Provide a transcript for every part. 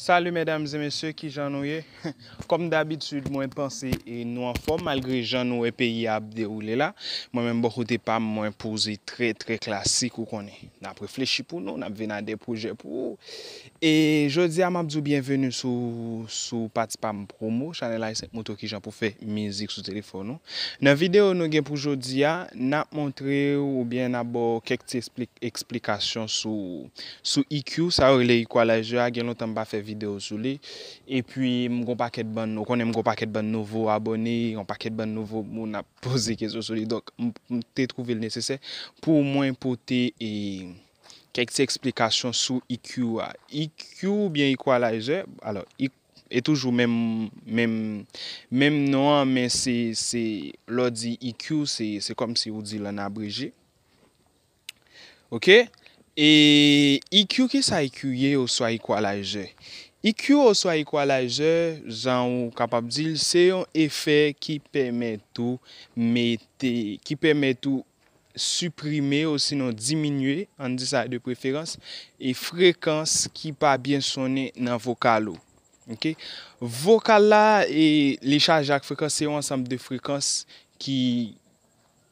Salut mesdames et messieurs ki jan nou ye Kom dabitul mwen pense e nou an fom malgre jan nou e peyi ap deroule la, mwen men bo kote pam mwen pouze tre tre klasik ou koni nap reflechi pou nou nap venade proje pou E jodi am ap zou bienvenu sou pati pam promo chanel la isen moutou ki jan pou fe mizik sou telefon nou. Nan videyo nou gen pou jodi a, nap montre ou bien nabo kek te eksplikasyon sou IQ sa or le yi kwa la jwa, gen loutan ba fe videyo sou li. E pi mwen konen mwen konen mwen paket ban novo abone, mwen paket ban novo mwen ap pose kese sou li. Donk mwen te trouve l nese se pou mwen pote e, kek ti eksplikasyon sou IQ a. IQ, byen IQ a la je, alo, e toujou menm nan, menm nan, menm nan, menm nan, menm nan, menm nan, menm nan, menm nan, menm nan, E ikyou ki sa ikyou ye ou swa i kwa laje? Ikyou ou swa i kwa laje, zan ou kapap dil, se yon efè ki pèmè tou supprimè ou sinon diminwè, an di sa de preferans, e frekans ki pa bien sonè nan vokal ou. Vokal la e li chajak frekans se yon ansam de frekans ki...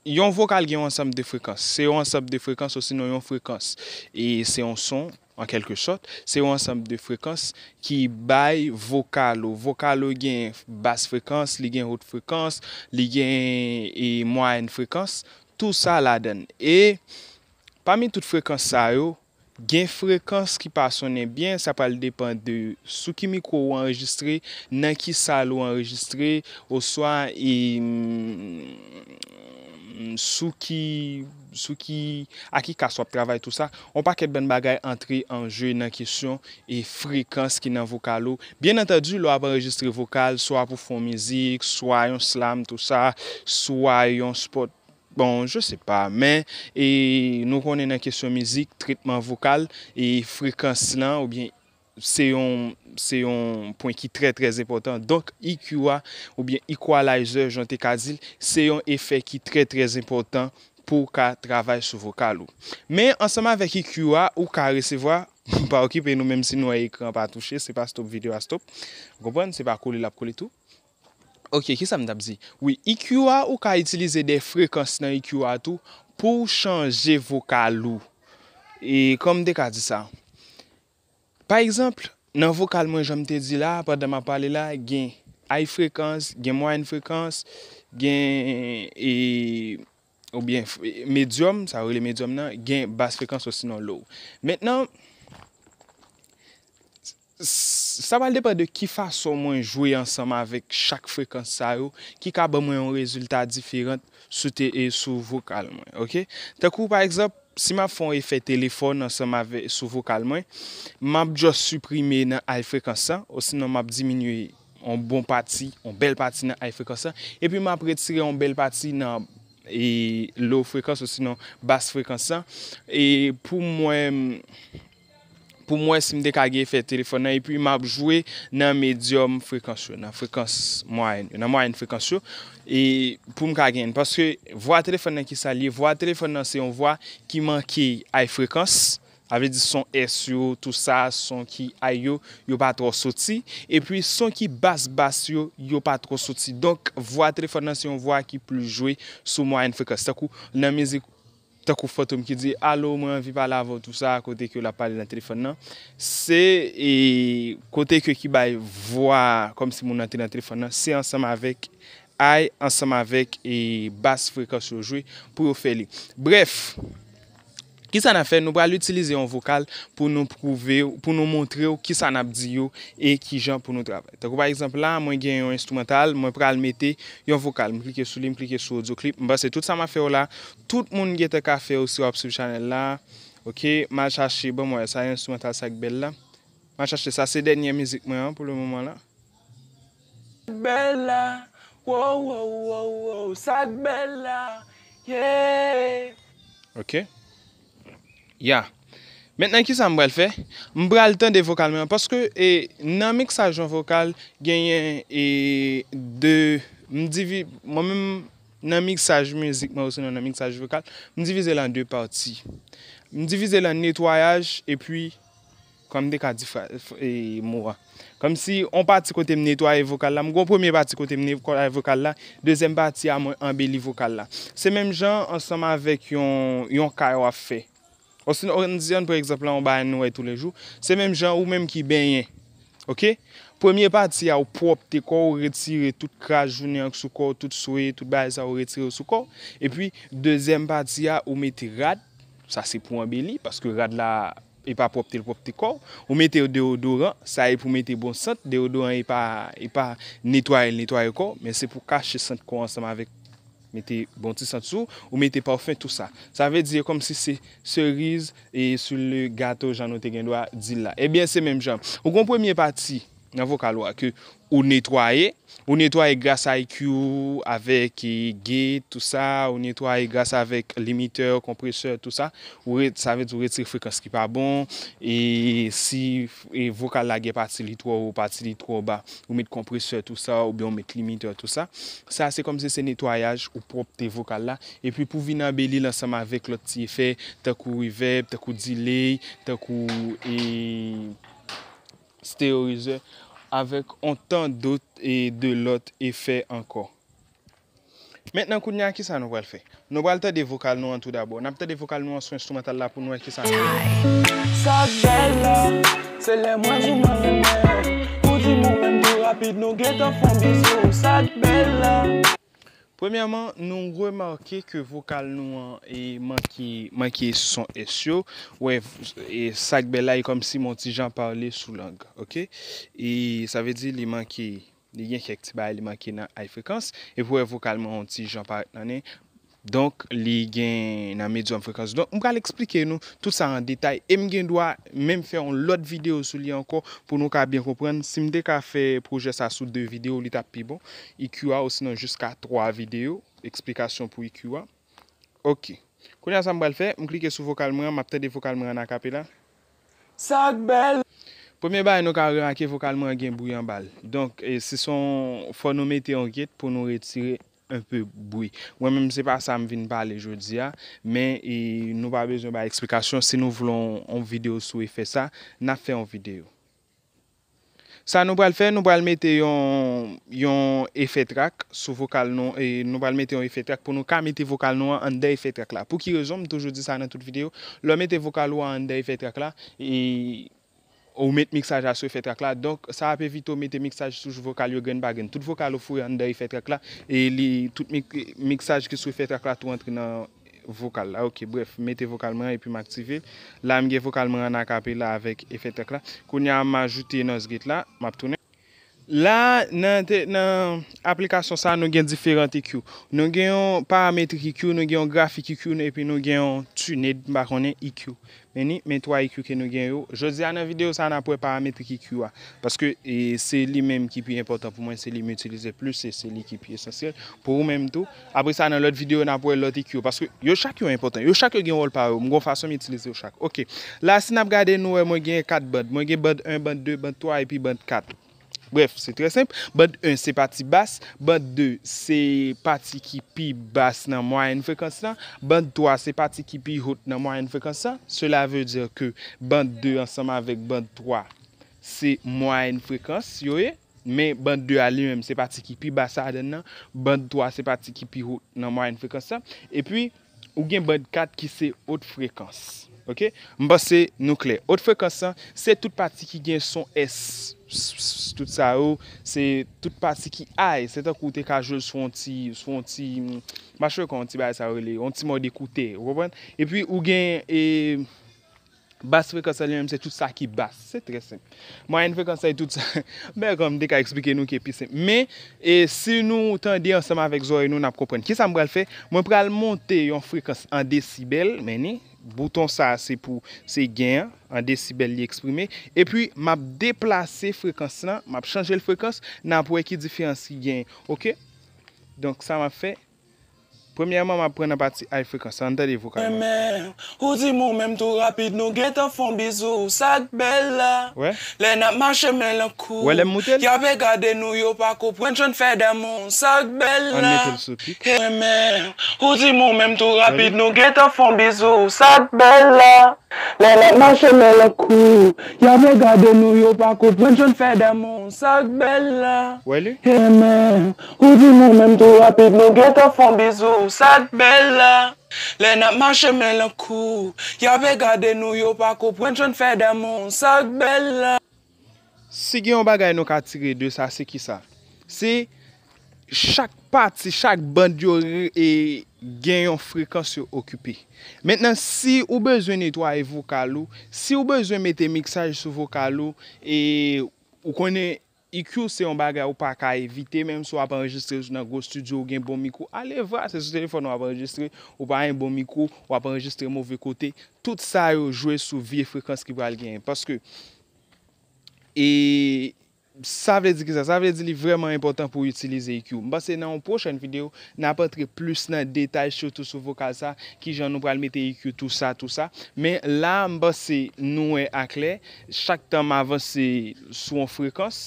Yon vokal gen yon sab de frekans, se yon sab de frekans o sino yon frekans. E se yon son, an kelke chot, se yon sab de frekans ki bay vokalo. Vokalo gen bas frekans, li gen out frekans, li gen mwanyan frekans, tout sa la den. E pami tout frekans sa yo, gen frekans ki pa sonen bien, sa pal depan de sou ki mikou an registre, nan ki sal ou an registre, ou swa e... Mm, sou ki a ki kaswap travay tout sa, on pa ket ben bagay antre anje nan kisyon e frekans ki nan vokal ou. Bien antadu, lo aparejistre vokal, swa pou fon mizik, swa yon slam tout sa, swa yon spot, bon, je se pa, men, e nou konen nan kisyon mizik, tritman vokal, e frekans silan ou bien Se yon point ki tre tre important. Donk IQA ou bien IQA laser jante kazil. Se yon efek ki tre tre important pou ka travay sou vokal ou. Men ansama vek IQA ou ka resevoa. Mpa okipe nou menm si nou ekran pa touche. Se pa stop video a stop. Gopon? Se pa kou li lap kou li tou? Ok, ki sa mdap zi? Oui, IQA ou ka itilize de frekans nan IQA tou pou chanje vokal ou. E kom de ka di sa? Par exemple, nan vokal mwen jom te di la, padan ma pale la, gen high frekans, gen mwen frekans, gen e, e, medium, sa ou le medium nan, gen bas frekans osi nan low. Mètnen, sa wale depa de ki fason mwen jwé ansam avèk chak frekans sa ou, ki ka bè mwen yon rezultat difirent sou te e sou vokal mwen. Takou, par exemple, si m ap fon efè telefon nan se m ap souvo kalmwen, m ap jò suprime nan high frekansan, osi nan m ap diminye yon bon pati, yon bel pati nan high frekansan, epi m ap retire yon bel pati nan e, low frekansan, osi nan bas frekansan, e pou mwen... pou mwen si mde kage fè telefon nan, epi m ap jwè nan medium frekansyo, nan frekans moayen, nan moayen frekansyo, e pou m kage en, paske vwa telefon nan ki salye, vwa telefon nan se yon vwa ki manke ay frekans, ave di son S yo, tout sa, son ki ay yo, yo pa tro soti, epi son ki bas bas yo, yo pa tro soti, donk vwa telefon nan se yon vwa ki plou jwè, sou moayen frekans, se takou nan mèzi kou, tak ou fotoum ki di, alo, mwen vi pala avon tout sa kote ki ou la pale nan telefon nan, se, e, kote ki ou ki baye vwa, kom si moun ante nan telefon nan, se ansam avek, ay, ansam avek, e, bas frekans yojwe pou yo fe li. Bref, Ki sa na fe nou pral utilize yon vokal pou nou prouve ou pou nou montre ou ki sa na bdi yo e ki jan pou nou travè. Tako ba ekzamp la mwen gen yon instrumental mwen pral mette yon vokal. Mwen klike sou li, mwen klike sou audio klip. Mwen basè tout sa ma fe ou la. Tout moun gen te ka fe ou si wap sou chanel la. Ok. Ma chache, bon mwen sa yon instrumental sa kbella. Ma chache sa se denye mizik mwen an pou lè mouman la. Ok. Ya, mennen ki sa mbrel fe, mbrel tan de vokal mwen. Paske nan miksajon vokal genyen e de mdivi, mwen men nan miksaj mwen zikman ou se nan nan miksaj vokal, mdivize lan dwe pati. Mdivize lan netwayaj e pi, kom de ka difra e mwa. Kom si, on pati kote mnetwayaj vokal la, mwen gwo premier pati kote mnetwayaj vokal la, dezem pati a mwen ambeli vokal la. Se menm jan ansama vek yon kaywa fey. Osin oran dizyon pre ekzemplan ou bayan noue tou le jou, se menm jan ou menm ki benyen. Premye pati ya ou propte kor, ou retire tout krajounen sou kor, tout souye, tout bayan sa ou retire sou kor. E pi, dezem pati ya ou mette rad, sa se pou an beli, paske rad la e pa propte le propte kor. Ou mette deodorant, sa e pou mette bon sent, deodorant e pa netwaye le netwaye kor, men se pou kache sent kon ansanm avek. mette bontis an sou, ou mette parfum tout sa. Sa ve diye kom si se serize e sou le gato janote gen doa di la. Ebyen se menm jom. Ou konpwen miye pati, nan vokal wak yo, ou netwaye, ou netwaye grasa IQ, avek gate, tout sa, ou netwaye grasa avek limiter, kompresor, tout sa, sa vet ou retifrekans ki pa bon, e si e vokal la ge pati litro, ou pati litro ba, ou met kompresor tout sa, ou bi an met limiter tout sa, sa se kom se se netwayaj, ou prop te vokal la, e pi pou vi nan beli lansam avek loti efek, ta kou revèp, ta kou diley, ta kou e, steroize, Avèk ontan dot e de lot e fè anko. Mèt nan kou nyan ki sa nou wèl fè. Nou wèl te de vokal nou an tout dabo. Nap te de vokal nou an sou instrumental la pou nou wèl ki sa. Premiyaman, nou mwen remake ke vokal nou an e man ki son esyo. Ou e sak bela e kom si mwen ti jan pale sou lang. Ok? E sa ve di li man ki, li gen kek ti bay li man ki nan ay frekans. E pou e vokal mwen ti jan pale nanen. Donk li gen nan medyon frekans. Mwen kal explike nou tout sa an detay. E mwen gen do a menm fe an lot videyo sou li anko pou nou ka bin repren. Si mwen de ka fe proje sa sou de videyo li tap pi bon. IQA osinan jusqu a 3 videyo. Explikasyon pou IQA. Ok. Kounen sa mwen bal fe. Mwen klike sou vokal mwen. Mwen apte de vokal mwen an a kape la. Poumye bay nou ka re anke vokal mwen gen bou yon bal. Donk e se son fonome te anket pou nou retire. Mwen mwen mse pa sa m vin pale jodi a, men nou pa bezon ba eksplikasyon se nou vlon an video sou efet sa, na fe an video. Sa nou pral fe, nou pral mete yon efet rak sou vokal nou, nou pral mete yon efet rak pou nou ka mete vokal nou an de efet rak la. Pou ki rezom, toujou di sa nan tout video, lò mete vokal nou an de efet rak la, e... Ou met miksaj a sou efekt ak la. Donk, sa ap evito mette miksaj souj vokal yo gen bagen. Tout vokal ou fou yon de efekt ak la. E li, tout miksaj ki sou efekt ak la tou entri nan vokal la. Ok, bref, mette vokal mwen an epi m aktive. La m gen vokal mwen an ak api la avek efekt ak la. Koun ya m ajouti nan zget la, map tounen. La, nan aplikasyon sa nou gen diferent ekyo. Nou gen yon parametrik ekyo, nou gen yon grafik ekyo, nou gen yon tuned bakonen ekyo. Meni, men to a IQ ke nou gen yo. Je zi an an video sa nan pou e parametre ki IQ a. Paske e, se li men ki pi important pou mwen. Se li men utilize plus, se li ki pi esensyen. Po ou men tou. Apre sa nan lot video nan pou e lot IQ. Paske yo chak yo important. Yo chak yo gen wol pa yo. Mwen kon fason mi utilize yo chak. Ok. La sin ap gade nou e mwen gen 4 band. Mwen gen band 1, band 2, band 3, epi band 4. Bref, se tre semp, band 1 se pati bas, band 2 se pati ki pi bas nan mwanyan frekansan, band 3 se pati ki pi hot nan mwanyan frekansan. Sela ve djer ke band 2 ansama vek band 3 se mwanyan frekans, yoye, men band 2 a li menm se pati ki pi bas a den nan, band 3 se pati ki pi hot nan mwanyan frekansan. E pi, ou gen band 4 ki se hot frekans, mba se noukle, hot frekansan se tout pati ki gen son S. tout sa ou, se tout pati ki ay, se te koute kajol sou an ti, sou an ti, machou kon ti bay sa ou le, an ti modi koute, ou kopwen, e pi ou gen, e, e, Bas frekansè li mèm, se tout sa ki bas. Se tresèm. Mwen yon frekansè li tout sa, mwen kom dek a eksplike nou ke pisèm. Mè, se nou tan di ansèm avèk zwa yon nou nap kopren. Ki sa mwen pral fè? Mwen pral monte yon frekansè an decibel, mèni. Bouton sa se pou se gen, an decibel li eksprime. E pwi, m ap deplase frekansè nan, m ap chanje l frekansè nan pou e ki difyansi gen. Ok? Donk sa m ap fè. Premye mama pren apat si high frekans an deri vokal nan. We? Wele moutel? An netel sou pik. Wele moutel? Ozi mou men tou rapid nou geta fon bizou. Sag bella! Len ap mache men lè kou, yave gade nou yop akou, pren chon fè demon, sak bella Wè li? Hè mè, ou di nou mèm tou apik, nou gen te fon bizou, sak bella Len ap mache men lè kou, yave gade nou yop akou, pren chon fè demon, sak bella Sigi yon bagay nou ka tigre de sa, se ki sa? Si? Chak pat, chak band yo e gen yon frekans yo okupi. Mètnen si ou bezwen etwa e vokal ou, si ou bezwen mette miksaj sou vokal ou, e ou konen EQ se yon baga ou pa ka evite, mèm sou wap anregistre sou nan Go Studio ou gen bon mikou, ale vwa se sou telefon wap anregistre, wap anregistre bon mikou, wap anregistre mouve kote, tout sa yo jwe sou vie frekans ki pral gen. Paske, e... Sa vle di ki sa, sa vle di li vreman important pou yotilize IQ. Mba se nan yon pochon videyo, nan apotre plus nan detay, sotou sou vokal sa, ki jan nou pralmete IQ, tout sa, tout sa. Men la, mba se nou e akler, chak tan ma vose sou an frekons,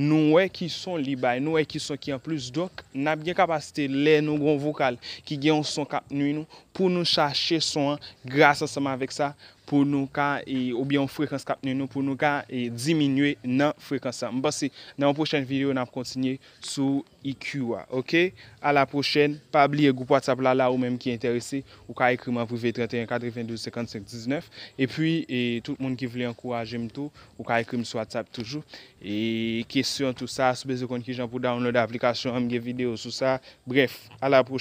nou e ki son li bay, nou e ki son ki an plus dok, nan ap gen kapasite le nou goun vokal ki gen yon son kap nou yon, pou nou chache son, grasa seman vek sa, pou nou ka, e, oubyon frekans kapnen nou, pou nou ka, e, diminye nan frekans sa, mbasi, nan mwen pwoshen videyo, nan pwoshen kontinye, sou IQ-wa, ok, ala pwoshen, pabliye goupwa tab la la, ou menm ki interese, ou ka ekrim anpouve 31, 82, 55, 19, epwi, tout moun ki vle ankouajem tou, ou ka ekrim sou atab toujou, e, kesyon tout sa, sou bezekon ki jan pou download aplikasyon, amge video sou sa, bref, ala pw